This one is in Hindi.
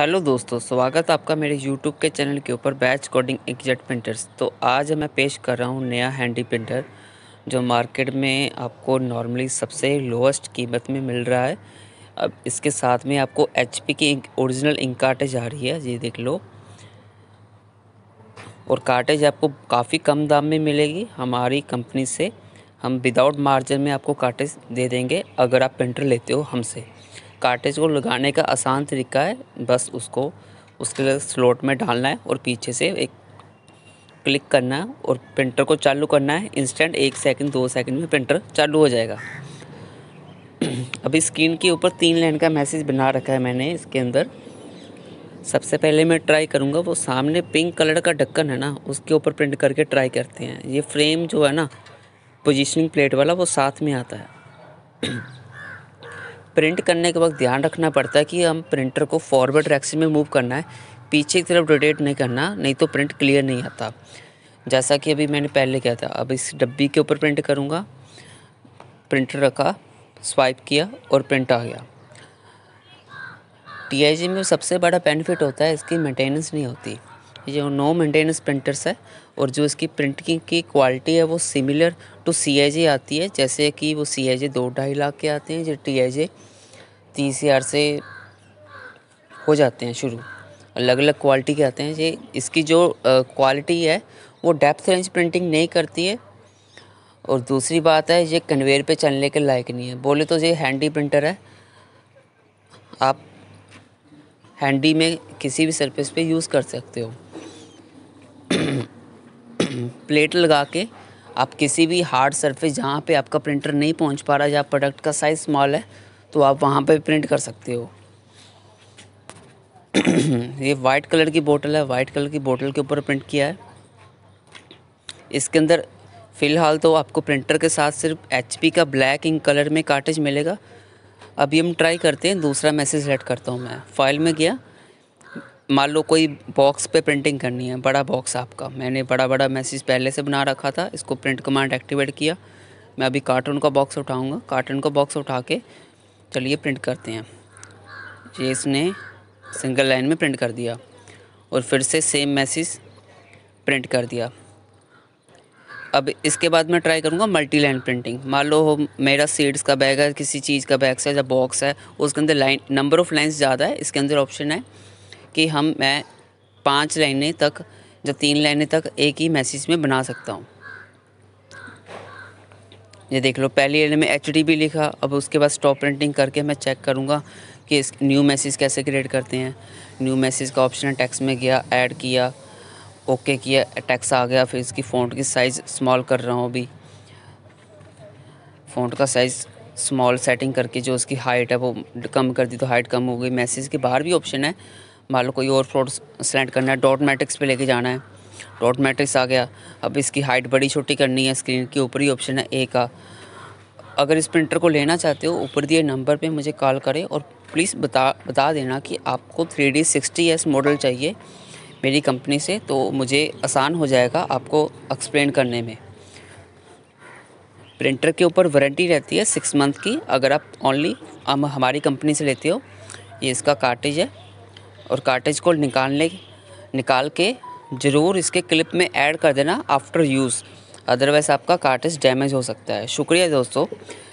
हेलो दोस्तों स्वागत है आपका मेरे यूट्यूब के चैनल के ऊपर बैच कोडिंग एग्जेट प्रिंटर्स तो आज मैं पेश कर रहा हूँ नया हैंडी प्रिंटर जो मार्केट में आपको नॉर्मली सबसे लोएस्ट कीमत में मिल रहा है अब इसके साथ में आपको एच की ओरिजिनल इंक काटेज आ रही है ये देख लो और काटेज आपको काफ़ी कम दाम में मिलेगी हमारी कंपनी से हम विदाउट मार्जिन में आपको काटेज दे देंगे अगर आप प्रिंटर लेते हो हमसे कार्टेज को लगाने का आसान तरीका है बस उसको उसके स्लॉट में डालना है और पीछे से एक क्लिक करना है और प्रिंटर को चालू करना है इंस्टेंट एक सेकंड दो सेकंड में प्रिंटर चालू हो जाएगा अभी स्क्रीन के ऊपर तीन लाइन का मैसेज बना रखा है मैंने इसके अंदर सबसे पहले मैं ट्राई करूँगा वो सामने पिंक कलर का ढक्कन है ना उसके ऊपर प्रिंट करके ट्राई करते हैं ये फ्रेम जो है ना पोजिशनिंग प्लेट वाला वो साथ में आता है प्रिंट करने के वक्त ध्यान रखना पड़ता है कि हम प्रिंटर को फॉरवर्ड डायरेक्शन में मूव करना है पीछे की तरफ रोटेट नहीं करना नहीं तो प्रिंट क्लियर नहीं आता जैसा कि अभी मैंने पहले किया था अब इस डब्बी के ऊपर प्रिंट करूँगा प्रिंटर रखा स्वाइप किया और प्रिंट आ गया टी में सबसे बड़ा बेनिफिट होता है इसकी मेंटेनेंस नहीं होती ये नो मेंटेनेंस प्रिंटर्स है और जो इसकी प्रिंटिंग की क्वालिटी है वो सिमिलर टू सी आती है जैसे कि वो सी आई दो ढाई लाख के आते हैं जो टी आई तीस हज़ार से हो जाते हैं शुरू अलग अलग क्वालिटी के आते हैं ये इसकी जो क्वालिटी है वो डेप्थ रेंज प्रिंटिंग नहीं करती है और दूसरी बात है ये कन्वेयर पे चलने के लायक नहीं है बोले तो ये हैंडी प्रिंटर है आप हैंडी में किसी भी सरफेस पे यूज़ कर सकते हो प्लेट लगा के आप किसी भी हार्ड सरफेस जहाँ पे आपका प्रिंटर नहीं पहुँच पा रहा या प्रोडक्ट का साइज़ स्मॉल है तो आप वहाँ पर प्रिंट कर सकते हो ये वाइट कलर की बोतल है वाइट कलर की बोतल के ऊपर प्रिंट किया है इसके अंदर फ़िलहाल तो आपको प्रिंटर के साथ सिर्फ एच का ब्लैक इंक कलर में कार्टेज मिलेगा अभी हम ट्राई करते हैं दूसरा मैसेज एड करता हूँ मैं फाइल में गया मान लो कोई बॉक्स पे प्रिंटिंग करनी है बड़ा बॉक्स आपका मैंने बड़ा बड़ा मैसेज पहले से बना रखा था इसको प्रिंट कमांड एक्टिवेट किया मैं अभी कार्टून का बॉक्स उठाऊँगा कार्टून का बॉक्स उठा के चलिए प्रिंट करते हैं ये इसने सिंगल लाइन में प्रिंट कर दिया और फिर से सेम मैसेज प्रिंट कर दिया अब इसके बाद मैं ट्राई करूँगा मल्टी लाइन प्रिंटिंग मान लो हो मेरा सीड्स का बैग है किसी चीज़ का बैग है या बॉक्स है उसके अंदर लाइन नंबर ऑफ़ लाइन्स ज़्यादा है इसके अंदर ऑप्शन है कि हम मैं पाँच लाइनें तक या तीन लाइनें तक एक ही मैसेज में बना सकता हूँ ये देख लो पहली लाइन में एच भी लिखा अब उसके बाद स्टॉप प्रिंटिंग करके मैं चेक करूँगा कि इस न्यू मैसेज कैसे क्रिएट करते हैं न्यू मैसेज का ऑप्शन है टैक्स में गया ऐड किया ओके किया टैक्स आ गया फिर इसकी फ़ॉन्ट की साइज़ स्मॉल कर रहा हूँ अभी फ़ॉन्ट का साइज़ स्मॉल सेटिंग करके जो उसकी हाइट है वो कम कर दी तो हाइट कम हो गई मैसेज के बाहर भी ऑप्शन है मान लो कोई और फ्रॉड सेलेक्ट करना है डॉट मैट्रिक्स पे लेके जाना है डॉट मैट्रिक्स आ गया अब इसकी हाइट बड़ी छोटी करनी है स्क्रीन के ऊपर ही ऑप्शन है ए का अगर इस प्रिंटर को लेना चाहते हो ऊपर दिए नंबर पे मुझे कॉल करें और प्लीज़ बता बता देना कि आपको थ्री डी सिक्सटी मॉडल चाहिए मेरी कंपनी से तो मुझे आसान हो जाएगा आपको एक्सप्लेन करने में प्रिंटर के ऊपर वारंटी रहती है सिक्स मंथ की अगर आप ओनली हम हमारी कंपनी से लेते हो ये इसका कार्टेज है और कार्टेज को निकालने निकाल के ज़रूर इसके क्लिप में ऐड कर देना आफ्टर यूज़ अदरवाइज़ आपका कार्टेज डैमेज हो सकता है शुक्रिया दोस्तों